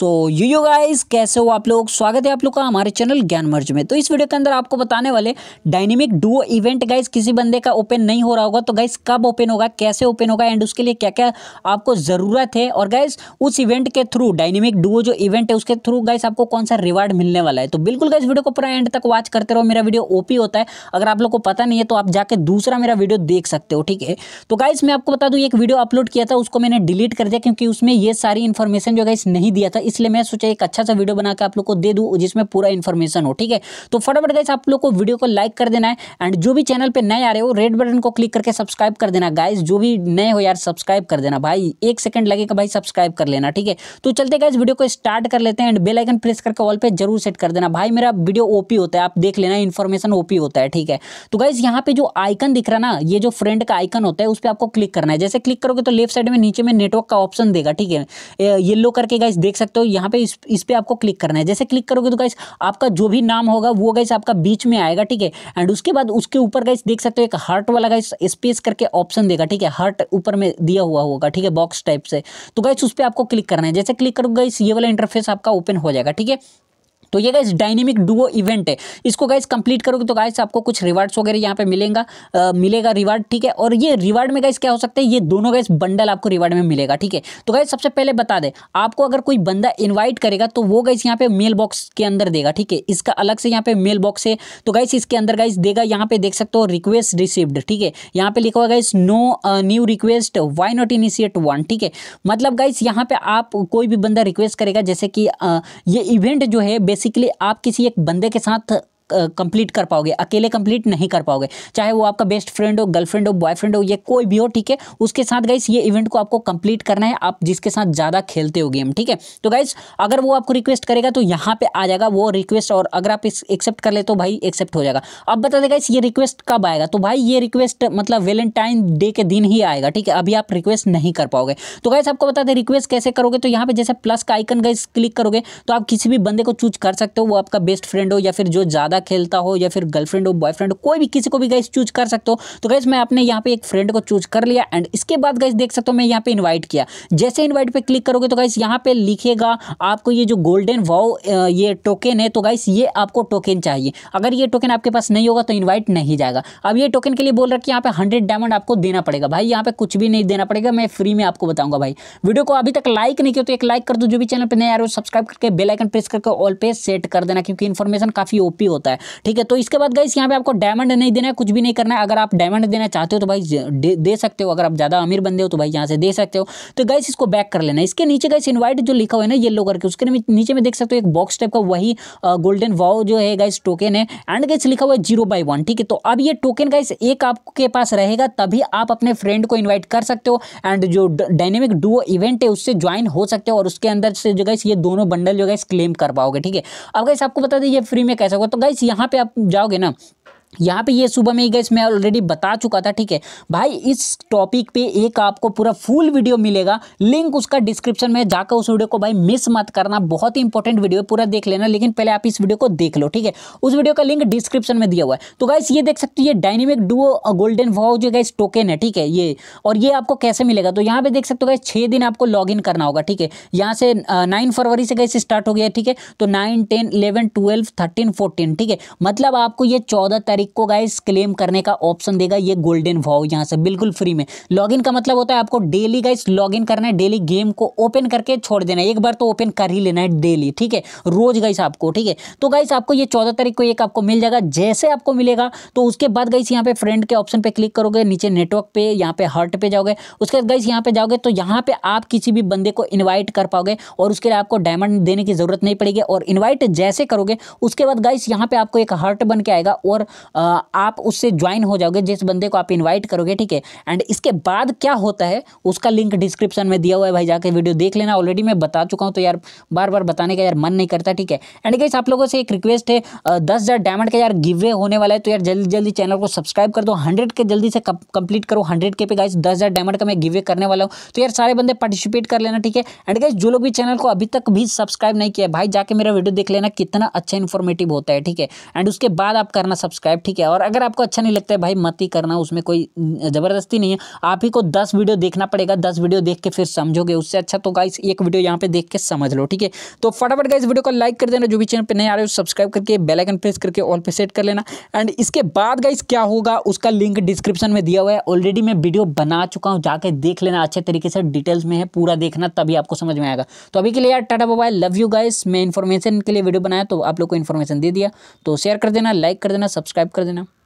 so you you guys कैसे हो आप लोग स्वागत है आप लोग का हमारे चैनल ज्ञान मर्ज में तो इस वीडियो के अंदर आपको बताने वाले डायनेमिक डुओ इवेंट गाइस किसी बंदे का ओपन नहीं हो रहा होगा तो गाइस कब ओपन होगा कैसे ओपन होगा एंड उसके लिए क्या क्या आपको ज़रूरत है और गाइस उस इवेंट के थ्रू डायनेमिक डुओ जो इवेंट है उसके थ्रू गाइस आपको कौन सा रिवार्ड मिलने वाला है तो बिल्कुल गाइस वीडियो को पूरा एंड तक वॉच करते रहो मेरा वीडियो ओपी होता है अगर आप लोग को पता नहीं है तो आप जाके दूसरा मेरा वीडियो देख सकते हो ठीक है तो गाइस मैं आपको बता दूँ एक वीडियो अपलोड किया था उसको मैंने डिलीट कर दिया क्योंकि उसमें ये सारी इन्फॉर्मेशन जो गाइस नहीं दिया था इसलिए मैं सोचा एक अच्छा सा वीडियो बनाकर आप लोग को दे दूँ जिसमें पूरा इन्फॉर्मेशन हो ठीक है तो फटाफट गाइस आप लोग को वीडियो को लाइक कर देना है एंड जो भी चैनल पर नए आ रहे हो रेड बटन को क्लिक करके सब्सक्राइब कर देना गाइज जो भी नए हो यार सब्सक्राइब कर देना भाई एक सेकंड लगेगा भाई सब्सक्राइब कर लेना ठीक है तो चलते गाइज वीडियो को स्टार्ट कर लेते हैं एंड बेलाइकन प्रेस करके ऑल पर जरूर सेट कर देना भाई मेरा वीडियो ओपी होता है आप देख लेना इन्फॉर्मेशन ओपी होता है ठीक है तो गाइज यहाँ पे जो आइकन दिख रहा ना ये जो फ्रेंड का आइकन होता है उस पर आपको क्लिक करना है जैसे क्लिक करोगे तो लेफ्ट साइड में नीचे में नेटवर्क का ऑप्शन देगा ठीक है येल्लो करके गाइज देख सकते हो सकते हो यहाँ पे इस इस पर आपको क्लिक करना है जैसे क्लिक करोगे तो गाइस आपका जो भी नाम होगा वो गाइस आपका बीच में आएगा ठीक है एंड उसके बाद उसके ऊपर गाइस देख सकते हो एक हार्ट वाला गाइस स्पेस करके ऑप्शन देगा ठीक है हार्ट ऊपर में दिया हुआ होगा ठीक है बॉक्स टाइप से तो गाइस उस पर आपको क्लिक करना है जैसे क्लिक करोगे गाइस ये वाला इंटरफेस आपका ओपन हो जाएगा ठीक है तो ये गाइज डायनेमिक डुओ इवेंट है इसको गाइज कंप्लीट करोगे तो गाइज आपको कुछ रिवार्ड्स वगैरह यहाँ पे मिलेगा मिलेगा रिवार्ड ठीक है और ये रिवार्ड में गाइज क्या हो सकता है ये दोनों गाइज बंडल आपको रिवार्ड में मिलेगा ठीक है तो गाइज सबसे पहले बता दें आपको अगर कोई बंदा इन्वाइट करेगा तो वो गाइज यहाँ पे मेल बॉक्स के अंदर देगा ठीक है इसका अलग से यहाँ पे मेल बॉक्स है तो गाइस इसके अंदर गाइस देगा यहाँ पे देख सकते हो रिक्वेस्ट रिसीव्ड ठीक है यहाँ पे लिखा हुआ guys no new request why not initiate one ठीक है मतलब गाइस यहाँ पे आप कोई भी बंदा रिक्वेस्ट करेगा जैसे कि ये इवेंट जो है बेसिकली आप किसी एक बंदे के साथ कंप्लीट कर पाओगे अकेले कंप्लीट नहीं कर पाओगे चाहे वो आपका बेस्ट फ्रेंड हो गर्लफ्रेंड हो बॉयफ्रेंड हो ये कोई भी हो ठीक है उसके साथ गाइस ये इवेंट को आपको कंप्लीट करना है आप जिसके साथ ज़्यादा खेलते हो गेम ठीक है तो गाइस अगर वो आपको रिक्वेस्ट करेगा तो यहाँ पे आ जाएगा वो रिक्वेस्ट और अगर आप एक्सेप्ट कर ले तो भाई एक्सेप्ट हो जाएगा अब बता देगा इस ये रिक्वेस्ट कब आएगा तो भाई ये रिक्वेस्ट मतलब वेलेंटाइन डे के दिन ही आएगा ठीक है अभी आप रिक्वेस्ट नहीं कर पाओगे तो गाइस आपको बता दें रिक्वेस्ट कैसे करोगे तो यहाँ पे जैसे प्लस का आइकन गाइस क्लिक करोगे तो आप किसी भी बंदे को चूज कर सकते हो वो आपका बेस्ट फ्रेंड हो या फिर जो ज़्यादा खेलता हो या फिर गर्लफ्रेंड हो बॉयफ्रेंड हो कोई भी किसी को भी गाइस चूज कर सकते हो तो गाइस मैं अपने यहाँ पे एक फ्रेंड को चूज कर लिया एंड इसके बाद गाइस देख सकते हो मैं यहाँ पे इन्वाइट किया जैसे इन्वाइट पे क्लिक करोगे तो गाइस यहाँ पे लिखेगा आपको ये जो गोल्डन वाओ ये टोकन है तो गाइस ये आपको टोकन चाहिए अगर ये टोकन आपके पास नहीं होगा तो इन्वाइट नहीं जाएगा अब ये टोकन के लिए बोल रहा कि यहाँ पे हंड्रेड डायमंड आपको देना पड़ेगा भाई यहाँ पे कुछ भी नहीं देना पड़ेगा मैं फ्री में आपको बताऊंगा भाई वीडियो को अभी तक लाइक नहीं किया तो एक लाइक कर दो जो भी चैनल पर नया सब्सक्राइब करके बेलाइकन प्रेस करके ऑल पे सेट कर देना क्योंकि इन्फॉर्मेशन काफ़ी ओपी होता है जाता है ठीक है तो इसके बाद गाइस यहाँ पे आपको डायमंड नहीं देना है कुछ भी नहीं करना है अगर आप डायमंड देना चाहते हो तो भाई दे, दे सकते हो अगर आप ज़्यादा अमीर बंदे हो तो भाई यहाँ से दे सकते हो तो गाइस इसको बैक कर लेना इसके नीचे गाइस इन्वाइट जो लिखा हुआ है ना येलो करके उसके नीचे में देख सकते हो एक बॉक्स टाइप का वही गोल्डन वाओ जो है गाइस टोकन है एंड गाइस लिखा हुआ है जीरो बाई वन ठीक है तो अब ये टोकन गाइस एक आपके पास रहेगा तभी आप अपने फ्रेंड को इन्वाइट कर सकते हो एंड जो डायनेमिक डुओ इवेंट है उससे ज्वाइन हो सकते हो और उसके अंदर से जो गाइस ये दोनों बंडल जो गाइस क्लेम कर पाओगे ठीक है अब गाइस आपको बता दें ये फ्री में कैसे होगा तो गाइस यहाँ पे आप जाओगे ना यहाँ पे ये सुबह में ही गैस मैं ऑलरेडी बता चुका था ठीक है भाई इस टॉपिक पे एक आपको पूरा फुल वीडियो मिलेगा लिंक उसका डिस्क्रिप्शन में जाकर उस वीडियो को भाई मिस मत करना बहुत ही इंपॉर्टेंट वीडियो है पूरा देख लेना लेकिन पहले आप इस वीडियो को देख लो ठीक है उस वीडियो का लिंक डिस्क्रिप्शन में दिया हुआ है तो गाइस ये देख सकते हो ये डायनेमिक डुओ गोल्डन वाओ जो गाइस टोकन है ठीक है ये और ये आपको कैसे मिलेगा तो यहाँ पे देख सकते हो गाइस छः दिन आपको लॉग करना होगा ठीक है यहाँ से नाइन फरवरी से गाइस स्टार्ट हो गया ठीक है तो nine ten eleven twelve thirteen fourteen ठीक है मतलब आपको ये चौदह तारीख तारीख को गाइस क्लेम करने का ऑप्शन देगा ये गोल्डन वाव यहाँ से बिल्कुल फ्री में लॉगिन का मतलब होता है आपको डेली गाइस लॉगिन करना है डेली गेम को ओपन करके छोड़ देना है एक बार तो ओपन कर ही लेना है डेली ठीक है रोज गाइस आपको ठीक है तो गाइस आपको ये चौदह तारीख को एक आपको मिल जाएगा जैसे आपको मिलेगा तो उसके बाद गाइस यहाँ पे फ्रेंड के ऑप्शन पर क्लिक करोगे नीचे नेटवर्क पे यहाँ पे हर्ट पे जाओगे उसके बाद गाइस यहाँ पे जाओगे तो यहाँ पे आप किसी भी बंदे को इन्वाइट कर पाओगे और उसके लिए आपको डायमंड देने की जरूरत नहीं पड़ेगी और इन्वाइट जैसे करोगे उसके बाद गाइस यहाँ पे आपको एक हर्ट बन के आएगा और आप उससे ज्वाइन हो जाओगे जिस बंदे को आप इन्वाइट करोगे ठीक है एंड इसके बाद क्या होता है उसका लिंक डिस्क्रिप्शन में दिया हुआ है भाई जाके वीडियो देख लेना ऑलरेडी मैं बता चुका हूँ तो यार बार बार बताने का यार मन नहीं करता ठीक है एंड गाइस आप लोगों से एक रिक्वेस्ट है दस हज़ार डायमंड का यार गिवे होने वाला है तो यार जल्दी जल्दी चैनल को सब्सक्राइब कर दो हंड्रेड के जल्दी से कंप्लीट करो हंड्रेड के पे गाइस दस हज़ार डायमंड का मैं गिवे करने वाला हूँ तो यार सारे बंदे पार्टिसिपेट कर लेना ठीक है एंड गाइस जो लोग भी चैनल को अभी तक भी सब्सक्राइब नहीं किया भाई जाके मेरा वीडियो देख लेना कितना अच्छा इन्फॉर्मेटिव होता है ठीक है एंड उसके बाद आप करना सब्सक्राइब ठीक है और अगर आपको अच्छा नहीं लगता है भाई मत ही करना उसमें कोई ज़बरदस्ती नहीं है आप ही को दस वीडियो देखना पड़ेगा दस वीडियो देख के फिर समझोगे उससे अच्छा तो गाइस एक वीडियो यहाँ पे देख के समझ लो ठीक है तो फटाफट गाइस वीडियो को लाइक कर देना जो भी चैनल पर नहीं आ रहे हो सब्सक्राइब करके बेलाइकन प्रेस करके ऑल पे सेट कर लेना एंड इसके बाद गाइस क्या होगा उसका लिंक डिस्क्रिप्शन में दिया हुआ है ऑलरेडी मैं वीडियो बना चुका हूँ जाके देख लेना अच्छे तरीके से डिटेल्स में है पूरा देखना तभी आपको समझ में आएगा तो अभी के लिए यार tata mobile love you guys मैं इन्फॉर्मेशन के लिए वीडियो बनाया तो आप लोग को इन्फॉर्मेशन दे दिया तो शेयर कर देना लाइक कर देना सब्सक्राइब hacer